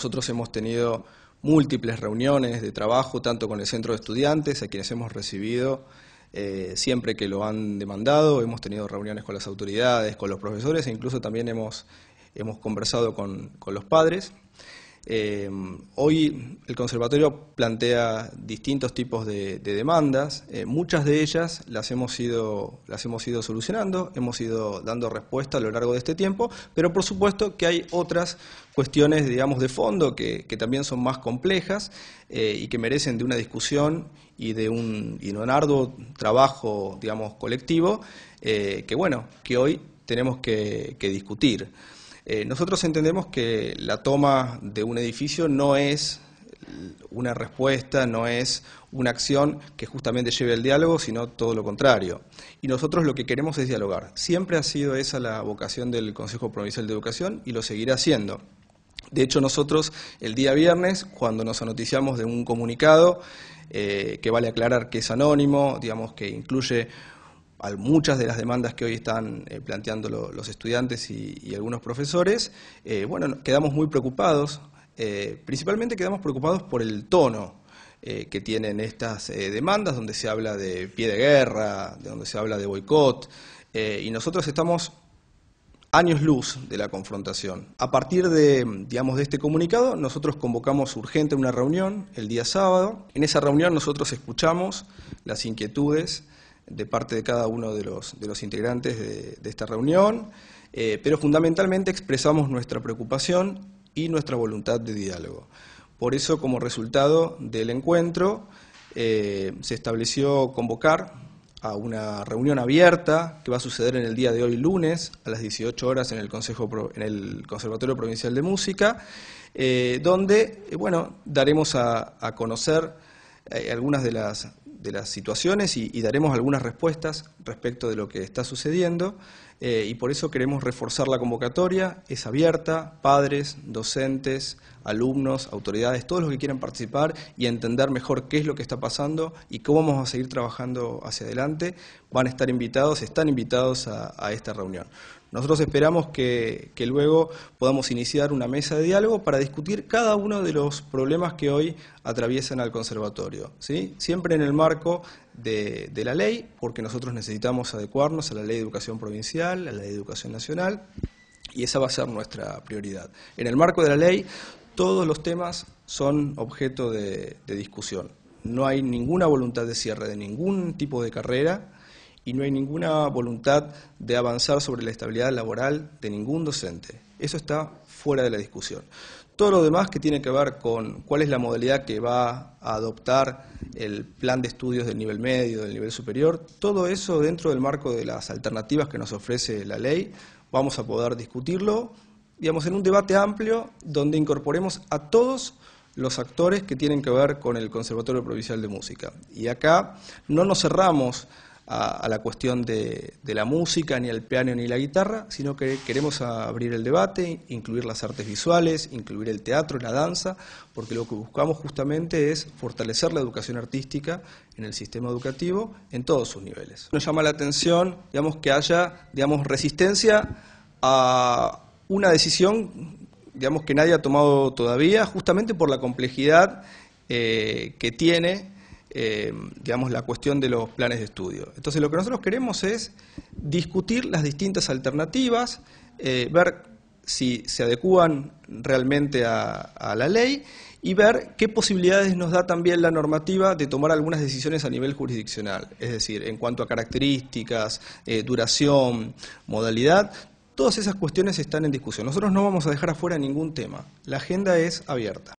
Nosotros hemos tenido múltiples reuniones de trabajo, tanto con el centro de estudiantes, a quienes hemos recibido eh, siempre que lo han demandado, hemos tenido reuniones con las autoridades, con los profesores e incluso también hemos, conversado con, con los padres. Em, hoy el conservatorio plantea distintos tipos de, demandas, eh, muchas de ellas las hemos, ido, las hemos ido solucionando, hemos ido dando respuesta a lo largo de este tiempo, pero por supuesto que hay otras cuestiones, digamos, de fondo que, también son más complejas eh, y que merecen de una discusión y de un, y arduo trabajo, digamos, colectivo, eh, que bueno, que hoy tenemos que discutir. Eh, nosotros entendemos que la toma de un edificio no es una respuesta, no es una acción que justamente lleve al diálogo, sino todo lo contrario. Y nosotros lo que queremos es dialogar. Siempre ha sido esa la vocación del Consejo Provincial de Educación y lo seguirá siendo. De hecho, nosotros el día viernes, cuando nos anoticiamos de un comunicado, eh, que vale aclarar que es anónimo, digamos que incluye a muchas de las demandas que hoy están eh, planteando los estudiantes y, algunos profesores, eh, bueno, quedamos muy preocupados, eh, principalmente quedamos preocupados por el tono que tienen estas demandas, donde se habla de pie de guerra, de donde se habla de boicot, y nosotros estamos años luz de la confrontación. A partir de, digamos, de este comunicado, nosotros convocamos urgente una reunión el día sábado. En esa reunión nosotros escuchamos las inquietudes de parte de cada uno de los, de los integrantes de, esta reunión, eh, pero fundamentalmente expresamos nuestra preocupación y nuestra voluntad de diálogo. Por eso, como resultado del encuentro, eh, se estableció convocar a una reunión abierta que va a suceder en el día de hoy lunes a las 18 horas en el, Consejo, en el Conservatorio Provincial de Música, eh, donde bueno, daremos a conocer algunas de las, de las situaciones y, y daremos algunas respuestas respecto de lo que está sucediendo. Eh, y por eso queremos reforzar la convocatoria. Es abierta, padres, docentes, alumnos, autoridades, todos los que quieran participar y entender mejor qué es lo que está pasando y cómo vamos a seguir trabajando hacia adelante, van a estar invitados, están invitados a, esta reunión. Nosotros esperamos que, que, luego podamos iniciar una mesa de diálogo para discutir cada uno de los problemas que hoy atraviesan al conservatorio, ¿sí? siempre en el marco de, la ley, porque nosotros necesitamos adecuarnos a la ley de educación provincial, a la ley de educación nacional, y esa va a ser nuestra prioridad. En el marco de la ley, todos los temas son objeto de discusión. No hay ninguna voluntad de cierre de ningún tipo de carrera y no hay ninguna voluntad de avanzar sobre la estabilidad laboral de ningún docente. Eso está fuera de la discusión. Todo lo demás que tiene que ver con cuál es la modalidad que va a adoptar el plan de estudios del nivel medio, del nivel superior, todo eso dentro del marco de las alternativas que nos ofrece la ley, vamos a poder discutirlo, digamos, en un debate amplio donde incorporemos a todos los actores que tienen que ver con el Conservatorio Provincial de Música. Y acá no nos cerramos a, la cuestión de, la música, ni al piano, ni la guitarra, sino que queremos abrir el debate, incluir las artes visuales, incluir el teatro, la danza, porque lo que buscamos justamente es fortalecer la educación artística en el sistema educativo en todos sus niveles. Nos llama la atención digamos, que haya digamos, resistencia a una decisión digamos, que nadie ha tomado todavía, justamente por la complejidad eh, que tiene eh, digamos, la cuestión de los planes de estudio. Entonces, lo que nosotros queremos es discutir las distintas alternativas, eh, ver si se adecúan realmente a, la ley y ver qué posibilidades nos da también la normativa de tomar algunas decisiones a nivel jurisdiccional, es decir, en cuanto a características, eh, duración, modalidad, todas esas cuestiones están en discusión. Nosotros no vamos a dejar afuera ningún tema, la agenda es abierta.